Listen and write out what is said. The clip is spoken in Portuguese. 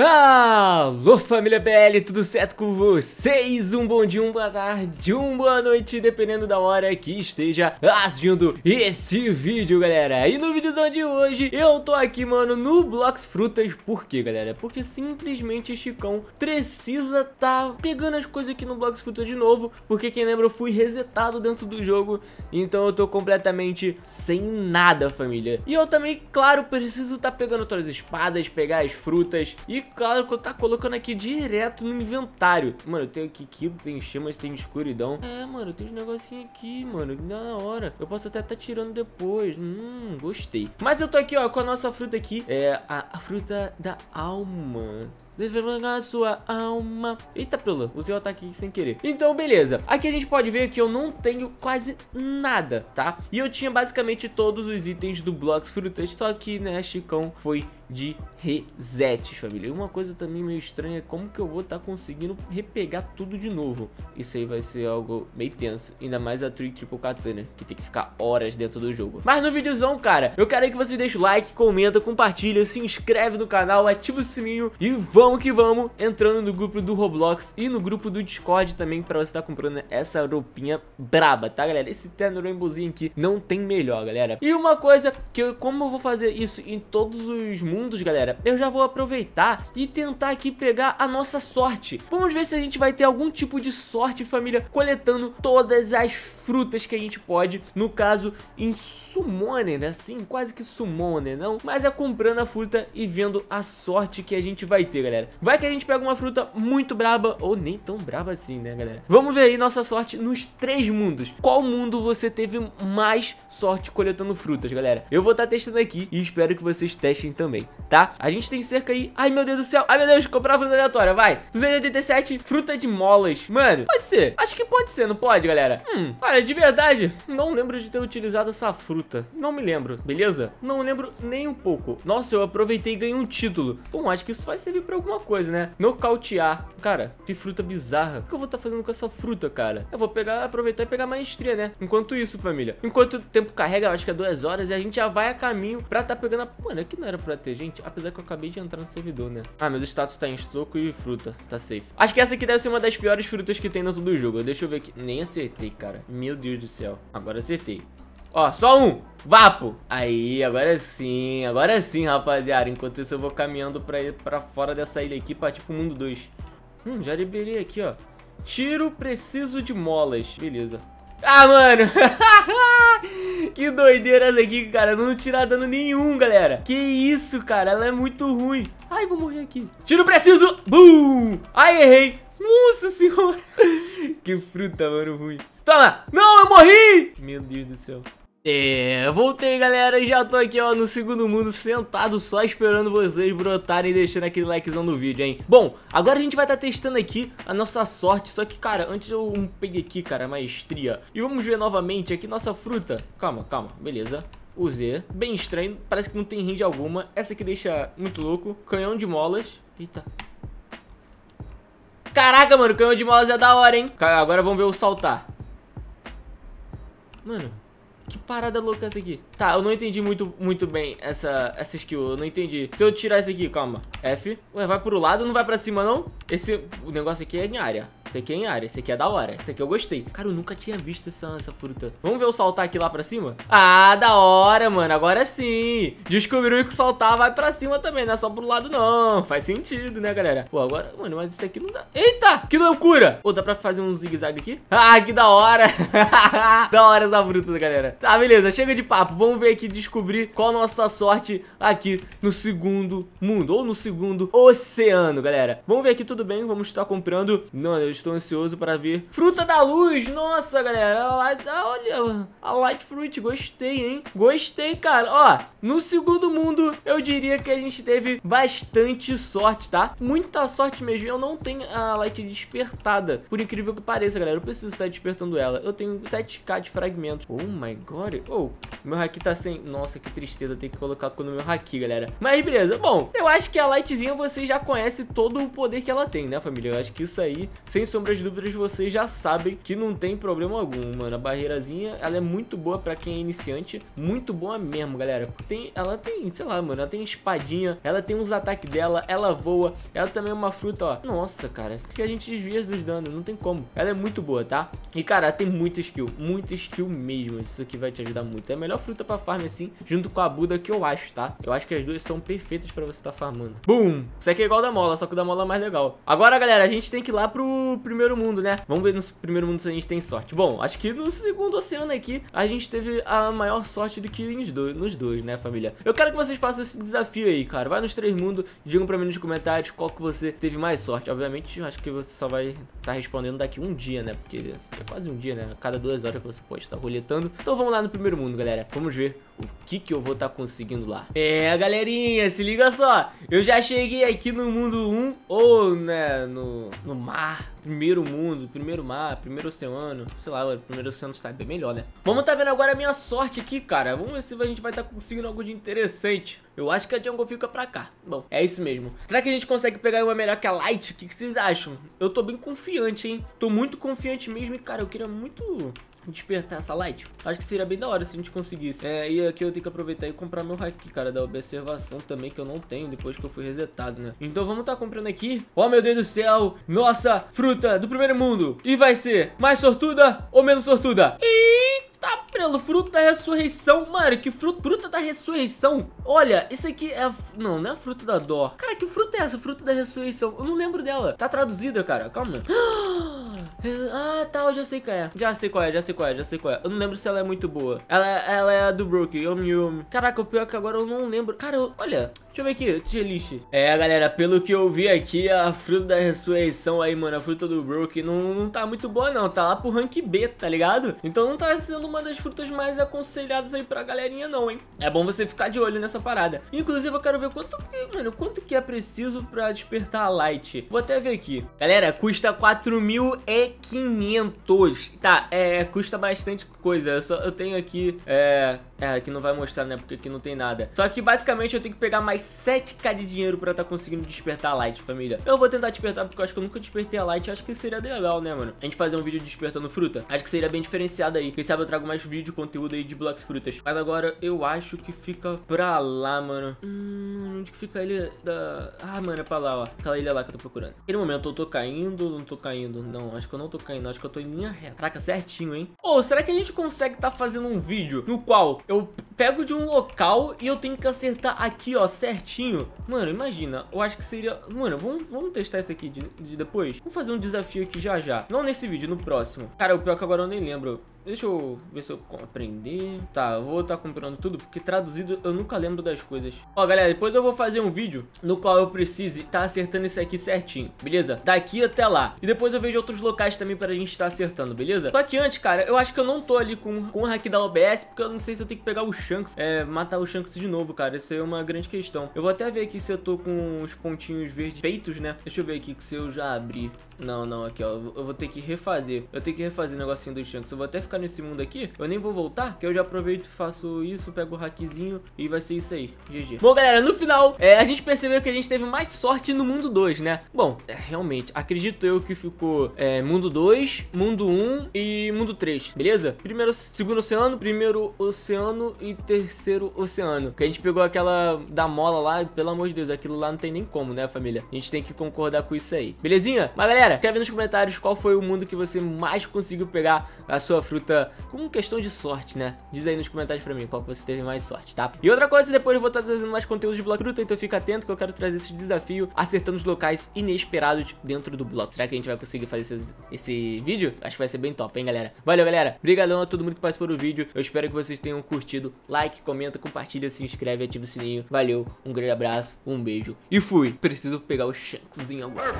Alô família BL, tudo certo com vocês? Um bom dia, um boa tarde, um boa noite, dependendo da hora que esteja assistindo esse vídeo, galera. E no vídeozão de hoje, eu tô aqui, mano, no Blocks Frutas, por quê, galera? Porque simplesmente Chicão precisa tá pegando as coisas aqui no Blocks Frutas de novo, porque quem lembra, eu fui resetado dentro do jogo, então eu tô completamente sem nada, família. E eu também, claro, preciso tá pegando todas as espadas, pegar as frutas e claro que eu tá colocando aqui direto no inventário. Mano, eu tenho aqui quilo, tem chamas, tem escuridão. É, mano, tem uns negocinho aqui, mano, na hora. Eu posso até tá tirando depois. Hum, gostei. Mas eu tô aqui, ó, com a nossa fruta aqui. É a, a fruta da alma. Desvelar a sua alma. Eita, o usei o ataque sem querer. Então, beleza. Aqui a gente pode ver que eu não tenho quase nada, tá? E eu tinha basicamente todos os itens do Blocks Frutas, só que, né, Chicão foi de reset, família. Uma coisa também meio estranha é como que eu vou estar tá conseguindo repegar tudo de novo. Isso aí vai ser algo meio tenso, ainda mais a Tree Triple Katana, que tem que ficar horas dentro do jogo. Mas no videozão, cara, eu quero que você deixe o like, comenta, compartilha, se inscreve no canal, ativa o sininho e vamos que vamos entrando no grupo do Roblox e no grupo do Discord também pra você estar tá comprando essa roupinha braba, tá, galera? Esse terno Rainbowzinho aqui não tem melhor, galera. E uma coisa que eu, como eu vou fazer isso em todos os mundos, galera, eu já vou aproveitar e tentar aqui pegar a nossa sorte. Vamos ver se a gente vai ter algum tipo de sorte, família, coletando todas as frutas que a gente pode. No caso, em summoner, assim, né? quase que summoner, não? Mas é comprando a fruta e vendo a sorte que a gente vai ter, galera. Vai que a gente pega uma fruta muito braba, ou nem tão braba assim, né, galera? Vamos ver aí nossa sorte nos três mundos. Qual mundo você teve mais sorte coletando frutas, galera? Eu vou estar tá testando aqui e espero que vocês testem também, tá? A gente tem cerca aí... Ai, meu Deus! Deus do céu. Ai, meu Deus, comprar fruta aleatória, vai. 287, fruta de molas. Mano, pode ser. Acho que pode ser, não pode, galera? Hum, olha, de verdade, não lembro de ter utilizado essa fruta. Não me lembro, beleza? Não lembro nem um pouco. Nossa, eu aproveitei e ganhei um título. Bom, acho que isso vai servir pra alguma coisa, né? Nocautear. Cara, que fruta bizarra. O que eu vou estar tá fazendo com essa fruta, cara? Eu vou pegar, aproveitar e pegar maestria, né? Enquanto isso, família. Enquanto o tempo carrega, acho que é duas horas, e a gente já vai a caminho pra tá pegando a... Mano, aqui é não era pra ter, gente. Apesar que eu acabei de entrar no servidor, né? ainda. Né? Ah, meu status tá em estoco e fruta. Tá safe. Acho que essa aqui deve ser uma das piores frutas que tem dentro do jogo. Deixa eu ver aqui. Nem acertei, cara. Meu Deus do céu. Agora acertei. Ó, só um. Vapo. Aí, agora sim. Agora sim, rapaziada. Enquanto isso, eu vou caminhando pra, ir pra fora dessa ilha aqui, pra tipo mundo 2. Hum, já liberei aqui, ó. Tiro preciso de molas. Beleza. Ah, mano. que doideira essa aqui, cara. Não tira dano nenhum, galera. Que isso, cara. Ela é muito ruim. Ai, vou morrer aqui. Tiro preciso. Bum. Ai, errei. Nossa senhora. que fruta, mano, ruim. Toma. Não, eu morri. Meu Deus do céu. É, voltei galera, já tô aqui ó no segundo mundo sentado só esperando vocês brotarem e deixando aquele likezão no vídeo, hein Bom, agora a gente vai estar tá testando aqui a nossa sorte, só que cara, antes eu um, peguei aqui cara, maestria E vamos ver novamente aqui nossa fruta, calma, calma, beleza o Z, bem estranho, parece que não tem rende alguma Essa aqui deixa muito louco, canhão de molas, eita Caraca mano, canhão de molas é da hora hein Agora vamos ver o saltar Mano que parada louca é essa aqui? Tá, eu não entendi muito, muito bem essa, essa skill. Eu não entendi. Se eu tirar isso aqui, calma. F. Ué, vai pro lado, não vai pra cima, não? Esse o negócio aqui é em área. Esse aqui é em área, esse aqui é da hora. Esse aqui eu gostei. Cara, eu nunca tinha visto essa, essa fruta. Vamos ver eu saltar aqui lá pra cima? Ah, da hora, mano. Agora sim. Descobriu que saltar vai pra cima também, não é só pro lado não. Faz sentido, né, galera? Pô, agora... Mano, mas isso aqui não dá... Eita, que loucura! Pô, dá pra fazer um zigue-zague aqui? Ah, que da hora! da hora essa fruta, galera. Tá, beleza. Chega de papo. Vamos ver aqui descobrir qual a nossa sorte aqui no segundo mundo. Ou no segundo oceano, galera. Vamos ver aqui tudo bem. Vamos estar comprando... Não, eu Estou ansioso para ver. Fruta da luz. Nossa, galera. Light, ah, olha, a Light Fruit. Gostei, hein? Gostei, cara. Ó, no segundo mundo, eu diria que a gente teve bastante sorte, tá? Muita sorte mesmo. Eu não tenho a Light despertada. Por incrível que pareça, galera. Eu preciso estar despertando ela. Eu tenho 7k de fragmentos. Oh, my God. Oh, meu haki tá sem... Nossa, que tristeza. Tem que colocar no meu haki, galera. Mas beleza. Bom, eu acho que a Lightzinha você já conhece todo o poder que ela tem, né, família? Eu acho que isso aí, sem sombra de dúvidas, vocês já sabem que não tem problema algum, mano. A barreirazinha, ela é muito boa pra quem é iniciante. Muito boa mesmo, galera. Tem, ela tem, sei lá, mano, ela tem espadinha, ela tem uns ataques dela, ela voa. Ela também é uma fruta, ó. Nossa, cara, porque a gente desvia dos danos, não tem como. Ela é muito boa, tá? E, cara, ela tem muita skill, muita skill mesmo. Isso aqui vai te ajudar muito. É a melhor fruta pra farm, assim, junto com a Buda que eu acho, tá? Eu acho que as duas são perfeitas pra você tá farmando. Boom! Isso aqui é igual da mola, só que o da mola é mais legal. Agora, galera, a gente tem que ir lá pro primeiro mundo, né? Vamos ver no primeiro mundo se a gente tem sorte. Bom, acho que no segundo oceano aqui, a gente teve a maior sorte do que nos dois, nos dois né, família? Eu quero que vocês façam esse desafio aí, cara. Vai nos três mundos, digam pra mim nos comentários qual que você teve mais sorte. Obviamente, acho que você só vai estar tá respondendo daqui um dia, né? Porque é quase um dia, né? A cada duas horas que você pode estar tá roletando. Então vamos lá no primeiro mundo, galera. Vamos ver o que que eu vou estar tá conseguindo lá. É, galerinha, se liga só. Eu já cheguei aqui no mundo 1, ou, né, no, no mar. Primeiro mundo, primeiro mar, primeiro oceano. Sei lá, primeiro oceano sabe é melhor, né? Vamos tá vendo agora a minha sorte aqui, cara. Vamos ver se a gente vai estar tá conseguindo algo de interessante. Eu acho que a jungle fica pra cá. Bom, é isso mesmo. Será que a gente consegue pegar uma melhor que a Light? O que, que vocês acham? Eu tô bem confiante, hein? Tô muito confiante mesmo e, cara, eu queria muito despertar essa light. Acho que seria bem da hora se a gente conseguisse. É, e aqui eu tenho que aproveitar e comprar meu hack, cara, da observação também, que eu não tenho depois que eu fui resetado, né? Então vamos tá comprando aqui. Ó, oh, meu Deus do céu, nossa fruta do primeiro mundo. E vai ser mais sortuda ou menos sortuda? Eita, prelo, fruta da ressurreição. Mano, que fruta, fruta da ressurreição? Olha, isso aqui é... A... Não, não é a fruta da dó. Cara, que fruta é essa? Fruta da ressurreição. Eu não lembro dela. Tá traduzida, cara, calma. Ah! Ah, tá, eu já sei qual é. Já sei qual é, já sei qual é, já sei qual é. Eu não lembro se ela é muito boa. Ela, é, ela é a do Brook, Yum Yum. Caraca, o pior é que agora eu não lembro. Cara, eu, olha, deixa eu ver aqui, Tijelish. É, galera, pelo que eu vi aqui, a fruta da ressurreição aí, mano, a fruta do Brook não, não tá muito boa não. Tá lá pro rank B, tá ligado? Então não tá sendo uma das frutas mais aconselhadas aí pra galerinha não, hein? É bom você ficar de olho nessa parada. Inclusive, eu quero ver quanto, mano, quanto que é preciso pra despertar a Light. Vou até ver aqui. Galera, custa 4 mil e 500. Tá, é, custa bastante eu, só, eu tenho aqui, é... É, aqui não vai mostrar, né? Porque aqui não tem nada. Só que basicamente eu tenho que pegar mais 7k de dinheiro pra tá conseguindo despertar a Light, família. Eu vou tentar despertar porque eu acho que eu nunca despertei a Light. acho que seria legal, né, mano? A gente fazer um vídeo despertando fruta. Acho que seria bem diferenciado aí. Quem sabe eu trago mais vídeo, conteúdo aí de blocks frutas. Mas agora eu acho que fica pra lá, mano. Hum, onde que fica a ilha da... Ah, mano, é pra lá, ó. Aquela ilha lá que eu tô procurando. Aquele momento eu tô caindo, não tô caindo. Não, acho que eu não tô caindo. Acho que eu tô em linha reta. Caraca, certinho, hein? Ou oh, será que a gente consegue estar tá fazendo um vídeo no qual eu pego de um local e eu tenho que acertar aqui, ó, certinho. Mano, imagina, eu acho que seria... Mano, vamos, vamos testar isso aqui de, de depois? Vamos fazer um desafio aqui já já. Não nesse vídeo, no próximo. Cara, o pior é que agora eu nem lembro. Deixa eu ver se eu aprendi. Tá, eu vou estar tá comprando tudo, porque traduzido eu nunca lembro das coisas. Ó, galera, depois eu vou fazer um vídeo no qual eu precise estar tá acertando isso aqui certinho, beleza? Daqui até lá. E depois eu vejo outros locais também pra gente estar tá acertando, beleza? Só que antes, cara, eu acho que eu não tô ali com, com o hack da OBS, porque eu não sei se eu tenho que pegar os Shanks, é, matar o Shanks de novo, cara. Isso aí é uma grande questão. Eu vou até ver aqui se eu tô com os pontinhos verdes feitos, né? Deixa eu ver aqui se eu já abri. Não, não, aqui, ó. Eu vou ter que refazer. Eu tenho que refazer o negocinho do Shanks. Eu vou até ficar nesse mundo aqui. Eu nem vou voltar, que eu já aproveito, faço isso, pego o hackzinho e vai ser isso aí. GG. Bom, galera, no final, é, a gente percebeu que a gente teve mais sorte no mundo 2, né? Bom, é, realmente, acredito eu que ficou é, mundo 2, mundo 1 um e mundo 3, beleza? Primeiro, segundo oceano, primeiro oceano e terceiro oceano. Que a gente pegou aquela da mola lá, pelo amor de Deus, aquilo lá não tem nem como, né, família? A gente tem que concordar com isso aí. Belezinha? Mas galera, escreve nos comentários qual foi o mundo que você mais conseguiu pegar a sua fruta com questão de sorte, né? Diz aí nos comentários pra mim qual que você teve mais sorte, tá? E outra coisa, depois eu vou estar trazendo mais conteúdo de bloco fruta, então fica atento que eu quero trazer esse desafio acertando os locais inesperados dentro do bloco. Será que a gente vai conseguir fazer esses, esse vídeo? Acho que vai ser bem top, hein, galera? Valeu, galera. Obrigadão a todo mundo que participou do vídeo. Eu espero que vocês tenham curtido like, comenta, compartilha, se inscreve, ativa o sininho. Valeu, um grande abraço, um beijo e fui. Preciso pegar o Shankszinho agora.